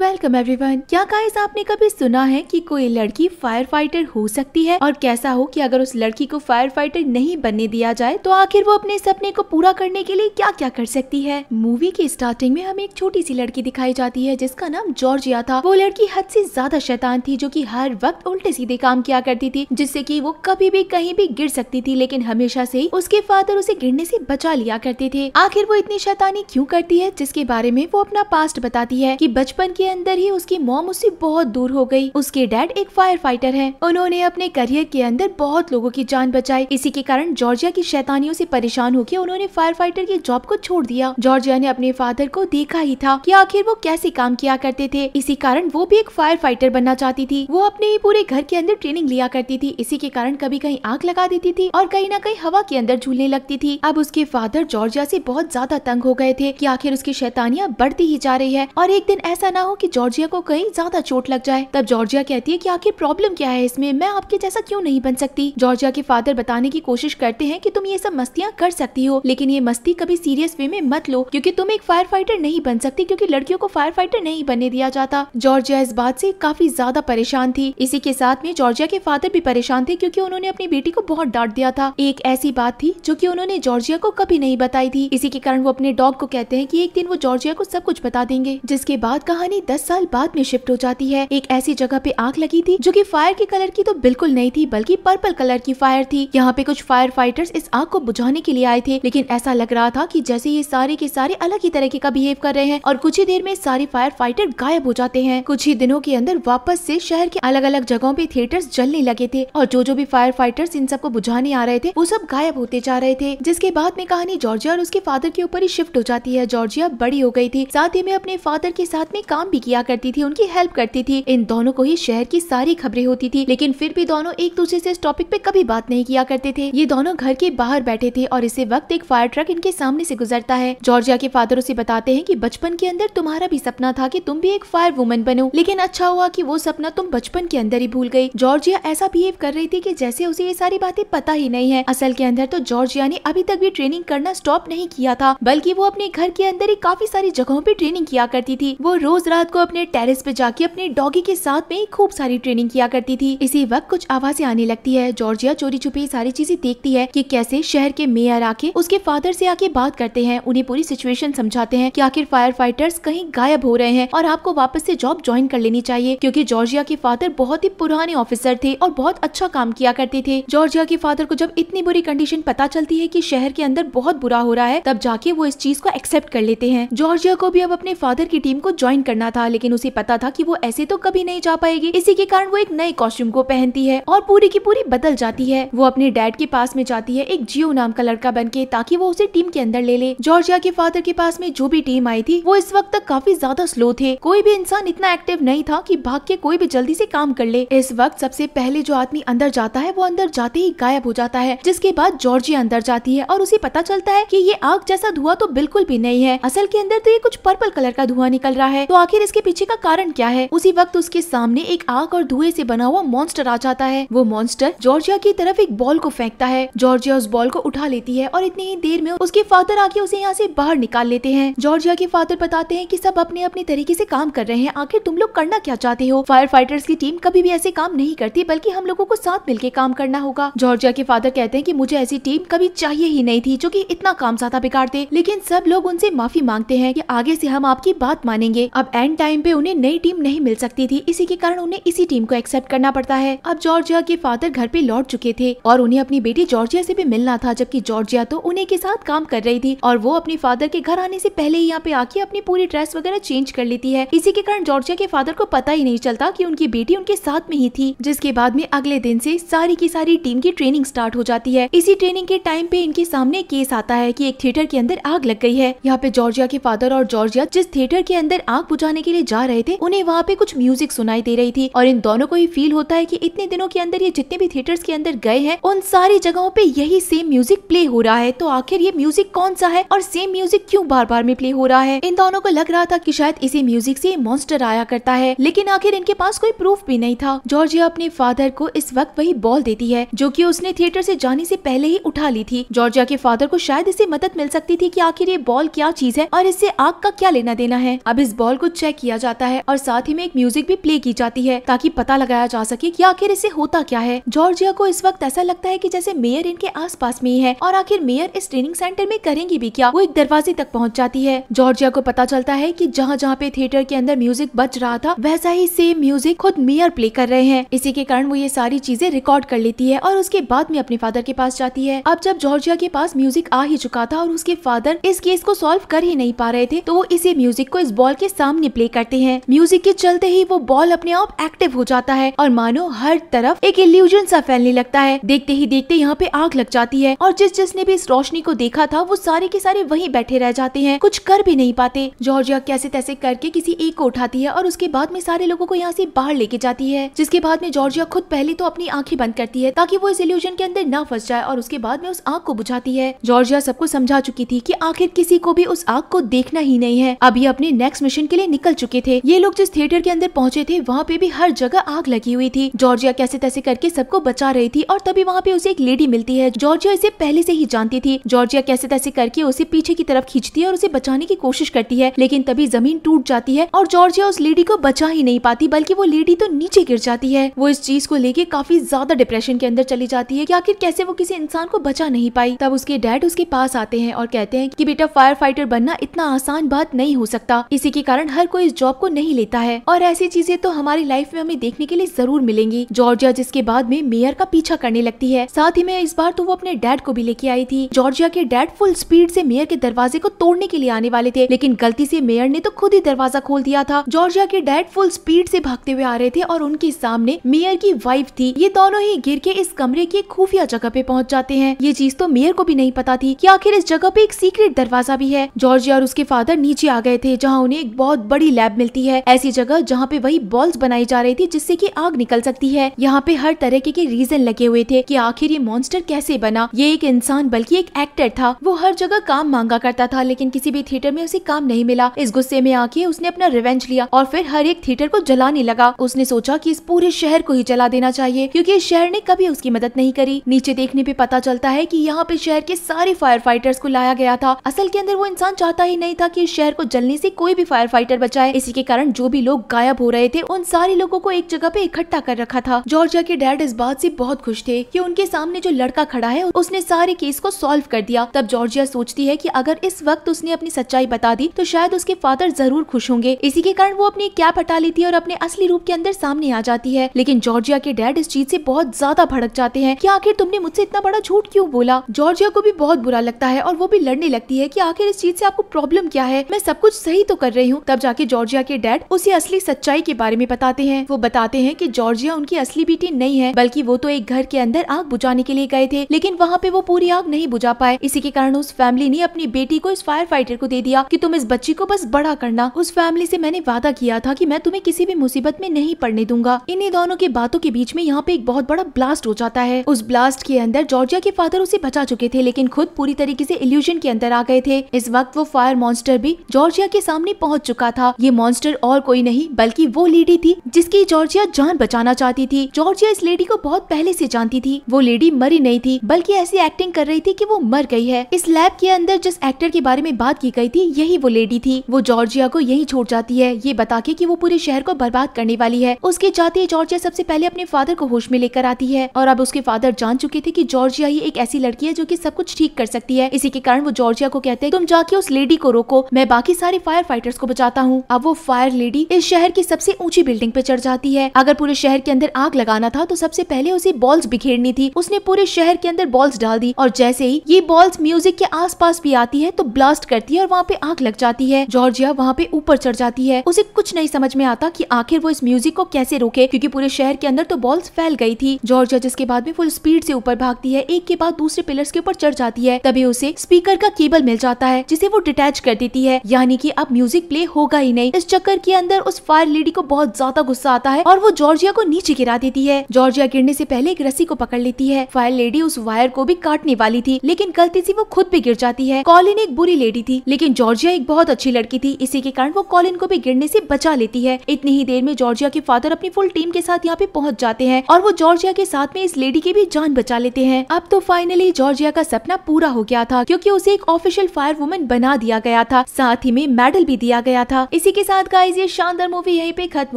welcome everyone क्या guys आपने कभी सुना है कि कोई लड़की फायर फाइटर हो सकती है और कैसा हो कि अगर उस लड़की को फायर फाइटर नहीं बनने दिया जाए तो आखिर वो अपने सपने को पूरा करने के लिए क्या क्या कर सकती है मूवी के स्टार्टिंग में हमें एक छोटी सी लड़की दिखाई जाती है जिसका नाम जॉर्जिया था वो लड़की हद से ज्यादा शैतान थी जो की हर वक्त उल्टे सीधे काम किया करती थी जिससे की वो कभी भी कहीं भी गिर सकती थी लेकिन हमेशा से ही उसके फादर उसे गिरने से बचा लिया करते थे आखिर वो इतनी शैतानी क्यूँ करती है जिसके बारे में वो अपना पास्ट बताती है की बचपन के अंदर ही उसकी मोम उससे बहुत दूर हो गई उसके डैड एक फायर फाइटर है उन्होंने अपने करियर के अंदर बहुत लोगों की जान बचाई इसी के कारण जॉर्जिया की शैतानियों से परेशान होकर उन्होंने फायर फाइटर की जॉब को छोड़ दिया जॉर्जिया ने अपने फादर को देखा ही था कि आखिर वो कैसे काम किया करते थे इसी कारण वो भी एक फायर फाइटर बनना चाहती थी वो अपने ही पूरे घर के अंदर ट्रेनिंग लिया करती थी इसी के कारण कभी कहीं आग लगा देती थी और कहीं ना कहीं हवा के अंदर झूलने लगती थी अब उसके फादर जॉर्जिया से बहुत ज्यादा तंग हो गए थे कि आखिर उसकी शैतानियाँ बढ़ती ही जा रही है और एक दिन ऐसा ना हो कि जॉर्जिया को कहीं ज्यादा चोट लग जाए तब जॉर्जिया कहती है कि आखिर प्रॉब्लम क्या है इसमें मैं आपके जैसा क्यों नहीं बन सकती जॉर्जिया के फादर बताने की कोशिश करते हैं कि तुम ये सब मस्तियाँ कर सकती हो लेकिन ये मस्ती कभी सीरियस वे में मत लो क्यूँकी तुम एक फायर फाइटर नहीं बन सकती क्यूँकी लड़कियों को फायर फाइटर नहीं बनने दिया जाता जॉर्जिया इस बात ऐसी काफी ज्यादा परेशान थी इसी के साथ में जॉर्जिया के फादर भी परेशान थे क्यूँकी उन्होंने अपनी बेटी को बहुत डांट दिया था एक ऐसी बात थी जो की उन्होंने जॉर्जिया को कभी नहीं बताई थी इसी के कारण वो अपने डॉग को कहते हैं की एक दिन वो जॉर्जिया को सब कुछ बता देंगे जिसके बाद कहानी में दस साल बाद में शिफ्ट हो जाती है एक ऐसी जगह पे आग लगी थी जो की फायर के कलर की तो बिल्कुल नहीं थी बल्कि पर्पल कलर की फायर थी यहाँ पे कुछ फायर फाइटर्स इस आग को बुझाने के लिए आए थे लेकिन ऐसा लग रहा था की जैसे ये सारे के सारे अलग ही तरीके का बिहेव कर रहे हैं और कुछ ही देर में सारे फायर फाइटर गायब हो जाते हैं कुछ ही दिनों के अंदर वापस से शहर के अलग अलग जगहों पे थिएटर्स जलने लगे थे और जो जो भी फायर फाइटर्स इन सबको बुझाने आ रहे थे वो सब गायब होते जा रहे थे जिसके बाद में कहानी जॉर्जिया और उसके फादर के ऊपर ही शिफ्ट हो जाती है जॉर्जिया बड़ी हो गई थी साथ ही में अपने फादर के साथ में काम भी किया करती थी उनकी हेल्प करती थी इन दोनों को ही शहर की सारी खबरें होती थी लेकिन फिर भी दोनों एक दूसरे से इस टॉपिक पे कभी बात नहीं किया करते थे ये दोनों घर के बाहर बैठे थे और इसी वक्त एक फायर ट्रक इनके सामने से गुजरता है जॉर्जिया के फादर उसे बताते हैं कि बचपन के अंदर तुम्हारा भी सपना था कि तुम भी एक फायर वुमन बनो लेकिन अच्छा हुआ कि वो सपना तुम बचपन के अंदर ही भूल गई जॉर्जिया ऐसा बिहेव कर रही थी कि जैसे उसे ये सारी बातें पता ही नहीं है असल के अंदर तो जॉर्जिया ने अभी तक भी ट्रेनिंग करना स्टॉप नहीं किया था बल्कि वो अपने घर के अंदर ही काफी सारी जगहों पे ट्रेनिंग किया करती थी वो रोज रात रात को अपने टेरिस पे जाके अपने डॉगी के साथ में खूब सारी ट्रेनिंग किया करती थी इसी वक्त कुछ आवाजें आने लगती है जॉर्जिया चोरी छुपी सारी चीजें देखती है की कैसे शहर के मेयर आके उसके फादर से आके बात करते हैं उन्हें पूरी सिचुएशन समझाते हैं की आखिर फायर फाइटर्स कहीं गायब हो रहे हैं और आपको वापस से जॉब ज्वाइन कर लेनी चाहिए क्योंकि जॉर्जिया के फादर बहुत ही पुराने ऑफिसर थे और बहुत अच्छा काम किया करते थे जॉर्जिया के फादर को जब इतनी बुरी कंडीशन पता चलती है की शहर के अंदर बहुत बुरा हो रहा है तब जाके वो इस चीज को एक्सेप्ट कर लेते हैं जॉर्जिया को भी अब अपने फादर की टीम को ज्वाइन करना पहना था लेकिन उसे पता था कि वो ऐसे तो कभी नहीं जा पाएगी इसी के कारण वो एक नए कॉस्ट्यूम को पहनती है और पूरी की पूरी बदल जाती है वो अपने डैड के पास में जाती है एक जियो नाम का लड़का बन के ताकि वो उसे टीम के अंदर ले ले जॉर्जिया के फादर के पास में जो भी टीम आई थी वो इस वक्त तक काफी ज्यादा स्लो थे कोई भी इंसान इतना एक्टिव नहीं था की भाग के कोई भी जल्दी ऐसी काम कर ले इस वक्त सबसे पहले जो आदमी अंदर जाता है वो अंदर जाते ही गायब हो जाता है जिसके बाद जॉर्जिया अंदर जाती है और उसे पता चलता है की ये आग जैसा धुआं तो बिल्कुल भी नहीं है असल के अंदर तो ये कुछ पर्पल कलर का धुआं निकल रहा है तो आखिर आखिर इसके पीछे का कारण क्या है उसी वक्त उसके सामने एक आग और धुएं से बना हुआ मॉन्स्टर आ जाता है वो मॉन्स्टर जॉर्जिया की तरफ एक बॉल को फेंकता है जॉर्जिया उस बॉल को उठा लेती है और इतनी ही देर में उसके फादर आके उसे यहाँ से बाहर निकाल लेते हैं जॉर्जिया के फादर बताते हैं की सब अपने अपने तरीके ऐसी काम कर रहे हैं आखिर तुम लोग करना क्या चाहते हो फायर फाइटर्स की टीम कभी भी ऐसे काम नहीं करती बल्कि हम लोगो को साथ मिल काम करना होगा जॉर्जिया के फादर कहते हैं की मुझे ऐसी टीम कभी चाहिए ही नहीं थी जो की इतना काम ज्यादा बिगाड़ते लेकिन सब लोग उनसे माफी मांगते हैं की आगे ऐसी हम आपकी बात मानेंगे अब एंड टाइम पे उन्हें नई टीम नहीं मिल सकती थी इसी के कारण उन्हें इसी टीम को एक्सेप्ट करना पड़ता है अब जॉर्जिया के फादर घर पे लौट चुके थे और उन्हें अपनी बेटी जॉर्जिया से भी मिलना था जबकि जॉर्जिया तो उन्हें के साथ काम कर रही थी और वो अपने फादर के घर आने से पहले ही यहाँ पे आके अपनी पूरी ड्रेस वगैरह चेंज कर लेती है इसी के कारण जॉर्जिया के फादर को पता ही नहीं चलता की उनकी बेटी उनके साथ में ही थी जिसके बाद में अगले दिन ऐसी सारी की सारी टीम की ट्रेनिंग स्टार्ट हो जाती है इसी ट्रेनिंग के टाइम पे इनके सामने केस आता है की एक थिएटर के अंदर आग लग गई है यहाँ पे जॉर्जिया के फादर और जॉर्जिया जिस थिएटर के अंदर आग बुझा जाने के लिए जा रहे थे उन्हें वहाँ पे कुछ म्यूजिक सुनाई दे रही थी और इन दोनों को ही फील होता है की इतने दिनों के अंदर ये जितने भी थिएटर्स के अंदर गए हैं उन सारी जगहों पे यही सेम म्यूजिक प्ले हो रहा है तो आखिर ये म्यूजिक कौन सा है और सेम म्यूजिक क्यूँ बार बार में प्ले हो रहा है इन दोनों को लग रहा था की शायद इसी म्यूजिक ऐसी मॉन्स्टर आया करता है लेकिन आखिर इनके पास कोई प्रूफ भी नहीं था जॉर्जिया अपने फादर को इस वक्त वही बॉल देती है जो की उसने थिएटर से जाने से पहले ही उठा ली थी जॉर्जिया के फादर को शायद इससे मदद मिल सकती थी कि आखिर ये बॉल क्या चीज है और इससे आग का क्या लेना देना है अब इस बॉल को चेक किया जाता है और साथ ही में एक म्यूजिक भी प्ले की जाती है ताकि पता लगाया जा सके कि आखिर इसे होता क्या है जॉर्जिया को इस वक्त ऐसा लगता है कि जैसे मेयर इनके आसपास में ही है और आखिर मेयर इस ट्रेनिंग सेंटर में करेंगी भी क्या वो एक दरवाजे तक पहुँच जाती है जॉर्जिया को पता चलता है की जहाँ जहाँ पे थिएटर के अंदर म्यूजिक बच रहा था वैसा ही सेम म्यूजिक खुद मेयर प्ले कर रहे हैं इसी के कारण वो ये सारी चीजें रिकॉर्ड कर लेती है और उसके बाद में अपने फादर के पास जाती है अब जब जॉर्जिया के पास म्यूजिक आ ही चुका था और उसके फादर इस केस को सॉल्व कर ही नहीं पा रहे थे तो वो इसी म्यूजिक को इस बॉल के सामने गाने प्ले करते हैं म्यूजिक के चलते ही वो बॉल अपने आप एक्टिव हो जाता है और मानो हर तरफ एक इल्यूजन सा फैलने लगता है देखते ही देखते यहाँ पे आग लग जाती है और जिस जिसने भी इस रोशनी को देखा था वो सारे के सारे वही बैठे रह जाते हैं कुछ कर भी नहीं पाते जॉर्जिया कैसे तैसे करके किसी एक को उठाती है और उसके बाद में सारे लोगो को यहाँ ऐसी बाहर लेके जाती है जिसके बाद में जॉर्जिया खुद पहले तो अपनी आँखें बंद करती है ताकि वो इस इल्यूजन के अंदर न फंस जाए और उसके बाद में उस आग को बुझाती है जॉर्जिया सबको समझा चुकी थी की आखिर किसी को भी उस आग को देखना ही नहीं है अभी अपने नेक्स्ट मिशन के लिए निकल चुके थे ये लोग जिस थिएटर के अंदर पहुँचे थे वहाँ पे भी हर जगह आग लगी हुई थी जॉर्जिया कैसे तैसे करके सबको बचा रही थी और तभी वहाँ पे उसे एक लेडी मिलती है जॉर्जिया इसे पहले से ही जानती थी जॉर्जिया कैसे तैसे करके उसे पीछे की तरफ खींचती है और उसे बचाने की कोशिश करती है लेकिन तभी जमीन टूट जाती है और जॉर्जिया उस लेडी को बचा ही नहीं पाती बल्कि वो लेडी तो नीचे गिर जाती है वो इस चीज को लेके काफी ज्यादा डिप्रेशन के अंदर चली जाती है की आखिर कैसे वो किसी इंसान को बचा नहीं पाई तब उसके डैड उसके पास आते हैं और कहते हैं की बेटा फायर फाइटर बनना इतना आसान बात नहीं हो सकता इसी के कारण हर कोई इस जॉब को नहीं लेता है और ऐसी चीजें तो हमारी लाइफ में हमें देखने के लिए जरूर मिलेंगी जॉर्जिया जिसके बाद में मेयर का पीछा करने लगती है साथ ही में इस बार तो वो अपने डैड को भी लेके आई थी जॉर्जिया के डैड फुल स्पीड से मेयर के दरवाजे को तोड़ने के लिए आने वाले थे लेकिन गलती से मेयर ने तो खुद ही दरवाजा खोल दिया था जॉर्जिया के डैड फुल स्पीड से भागते हुए आ रहे थे और उनके सामने मेयर की वाइफ थी ये दोनों ही गिर के इस कमरे की खुफिया जगह पे पहुंच जाते हैं ये चीज तो मेयर को भी नहीं पता थी कि आखिर इस जगह पे एक सीक्रेट दरवाजा भी है जॉर्जिया और उसके फादर नीचे आ गए थे जहाँ उन्हें एक बहुत बड़ी बड़ी लैब मिलती है ऐसी जगह जहाँ पे वही बॉल्स बनाई जा रही थी जिससे की आग निकल सकती है यहाँ पे हर तरह के, रीजन लगे हुए थे की आखिर ये मॉन्स्टर कैसे बना ये एक इंसान बल्कि एक एक्टर था वो हर जगह काम मांगा करता था लेकिन किसी भी थिएटर में उसे काम नहीं मिला इस गुस्से में आके उसने अपना रिवेंज लिया और फिर हर एक थिएटर को जलाने लगा उसने सोचा कि इस पूरे शहर को ही जला देना चाहिए क्योंकि इस शहर ने कभी उसकी मदद नहीं करी नीचे देखने पे पता चलता है कि यहाँ पे शहर के सारे फायर फाइटर्स को लाया गया था असल के अंदर वो इंसान चाहता ही नहीं था कि इस शहर को जलने से कोई भी फायर फाइटर है इसी के कारण जो भी लोग गायब हो रहे थे उन सारे लोगों को एक जगह पे इकट्ठा कर रखा था जॉर्जिया के डैड इस बात से बहुत खुश थे कि उनके सामने जो लड़का खड़ा है उसने सारे केस को सॉल्व कर दिया तब जॉर्जिया सोचती है कि अगर इस वक्त उसने अपनी सच्चाई बता दी तो शायद उसके फादर जरूर खुश होंगे इसी के कारण वो अपनी कैप हटा लेती है और अपने असली रूप के अंदर सामने आ जाती है लेकिन जॉर्जिया के डैड इस चीज से बहुत ज्यादा भड़क जाते हैं कि आखिर तुमने मुझसे इतना बड़ा झूठ क्यों बोला जॉर्जिया को भी बहुत बुरा लगता है और वो भी लड़ने लगती है की आखिर इस चीज से आपको प्रॉब्लम क्या है मैं सब कुछ सही तो कर रही हूँ तब जाके जॉर्जिया के डैड उसे असली सच्चाई के बारे में बताते हैं वो बताते हैं कि जॉर्जिया उनकी असली बेटी नहीं है बल्कि वो तो एक घर के अंदर आग बुझाने के लिए गए थे लेकिन वहाँ पे वो पूरी आग नहीं बुझा पाए इसी के कारण उस फैमिली ने अपनी बेटी को इस फायर फाइटर को दे दिया की तुम इस बच्ची को बस बड़ा करना उस फैमिली ऐसी मैंने वादा किया था की मैं तुम्हें किसी भी मुसीबत में नहीं पड़ने दूंगा इन्हीं दोनों के बातों के बीच में यहाँ पे एक बहुत बड़ा ब्लास्ट हो जाता है उस ब्लास्ट के अंदर जॉर्जिया के फादर उसे बचा चुके थे लेकिन खुद पूरी तरीके से इल्यूजन के अंदर आ गए थे इस वक्त वो फायर मॉन्स्टर भी जॉर्जिया के सामने पहुंच चुका था था ये मॉन्स्टर और कोई नहीं बल्कि वो लेडी थी जिसकी जॉर्जिया जान बचाना चाहती थी जॉर्जिया इस लेडी को बहुत पहले से जानती थी वो लेडी मरी नहीं थी बल्कि ऐसी एक्टिंग कर रही थी कि वो मर गई है इस लैब के अंदर जिस एक्टर के बारे में बात की गई थी यही वो लेडी थी वो जॉर्जिया को यही छोड़ जाती है ये बता के की वो पूरे शहर को बर्बाद करने वाली है उसके जाते जॉर्जिया सबसे पहले अपने फादर को होश में लेकर आती है और अब उसके फादर जान चुके थे की जॉर्जिया ही एक ऐसी लड़की है जो की सब कुछ ठीक कर सकती है इसी के कारण वो जॉर्जिया को कहते हैं तुम जाके उस लेडी को रोको मैं बाकी सारे फायर फाइटर्स को बचाता हूँ हूँ अब वो फायर लेडी इस शहर की सबसे ऊंची बिल्डिंग पे चढ़ जाती है अगर पूरे शहर के अंदर आग लगाना था तो सबसे पहले उसे बॉल्स बिखेरनी थी उसने पूरे शहर के अंदर बॉल्स डाल दी और जैसे ही ये बॉल्स म्यूजिक के आस भी आती है तो ब्लास्ट करती है और वहाँ पे आग लग जाती है जॉर्जिया वहाँ पे ऊपर चढ़ जाती है उसे कुछ नहीं समझ में आता की आखिर वो इस म्यूजिक को कैसे रोके क्यूँकी पूरे शहर के अंदर तो बॉल्स फैल गई थी जॉर्जिया जिसके बाद में फुल स्पीड ऐसी ऊपर भागती है एक के बाद दूसरे पिलर्स के ऊपर चढ़ जाती है तभी उसे स्पीकर का केबल मिल जाता है जिसे वो डिटेच कर देती है यानी की अब म्यूजिक प्ले होगा रुका ही नहीं इस चक्कर के अंदर उस फायर लेडी को बहुत ज्यादा गुस्सा आता है और वो जॉर्जिया को नीचे गिरा देती है जॉर्जिया गिरने से पहले एक रस्सी को पकड़ लेती है फायर लेडी उस वायर को भी काटने वाली थी लेकिन गलती से वो खुद भी गिर जाती है कॉलिन एक बुरी लेडी थी लेकिन जॉर्जिया एक बहुत अच्छी लड़की थी इसी के कारण वो कॉलिन को भी गिरने से बचा लेती है इतनी ही देर में जॉर्जिया के फादर अपनी फुल टीम के साथ यहाँ पे पहुँच जाते हैं और वो जॉर्जिया के साथ में इस लेडी की भी जान बचा लेते हैं अब तो फाइनली जॉर्जिया का सपना पूरा हो गया था क्यूँकी उसे एक ऑफिशियल फायर वुमेन बना दिया गया था साथ ही में मेडल भी दिया गया था इसी के साथ गाइज ये शानदार मूवी यही पे खत्म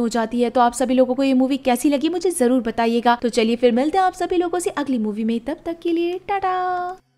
हो जाती है तो आप सभी लोगों को ये मूवी कैसी लगी मुझे जरूर बताइएगा तो चलिए फिर मिलते हैं आप सभी लोगों से अगली मूवी में तब तक के लिए टाटा